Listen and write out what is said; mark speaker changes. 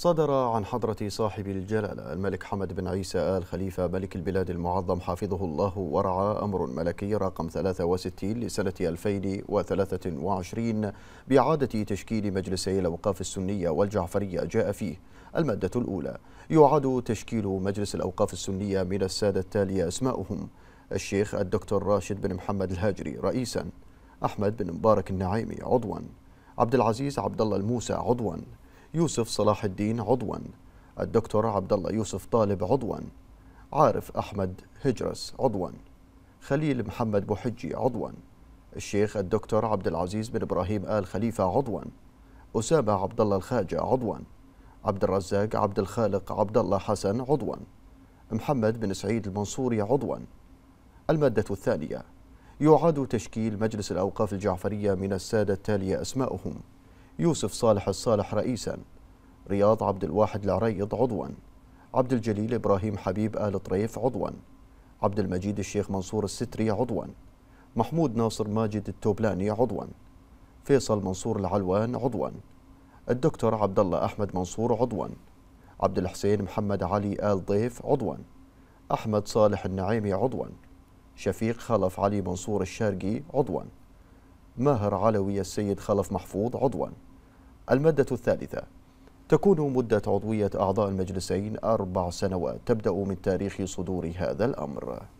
Speaker 1: صدر عن حضرة صاحب الجلالة الملك حمد بن عيسى آل
Speaker 2: خليفة ملك البلاد المعظم حفظه الله ورعى أمر ملكي رقم 63 لسنة 2023 بإعادة تشكيل مجلسي الأوقاف السنية والجعفرية جاء فيه المادة الأولى يعاد تشكيل مجلس الأوقاف السنية من السادة التالية أسماؤهم الشيخ الدكتور راشد بن محمد الهاجري رئيسا أحمد بن مبارك النعيمي عضوا عبد العزيز عبد الله الموسى عضوا يوسف صلاح الدين عضوا الدكتور عبد الله يوسف طالب عضوا عارف أحمد هجرس عضوا خليل محمد بوحجي عضوا الشيخ الدكتور عبد العزيز بن إبراهيم آل خليفة عضوا أسامة عبد الله الخاجة عضوا عبد الرزاق عبد الخالق عبد الله حسن عضوا محمد بن سعيد المنصوري عضوا المادة الثانية يعاد تشكيل مجلس الأوقاف الجعفرية من السادة التالية أسماؤهم يوسف صالح الصالح رئيسا رياض عبد الواحد العريض عضوا عبد الجليل إبراهيم حبيب آل طريف عضوا عبد المجيد الشيخ منصور الستري عضوا محمود ناصر ماجد التوبلاني عضوا فيصل منصور العلوان عضوا الدكتور عبد الله أحمد منصور عضوا عبد الحسين محمد علي آل ضيف عضوا أحمد صالح النعيمي عضوا شفيق خلف علي منصور الشارقي عضوا ماهر علوي السيد خلف محفوظ عضوا المادة الثالثة تكون مدة عضوية أعضاء المجلسين أربع سنوات تبدأ من تاريخ
Speaker 1: صدور هذا الأمر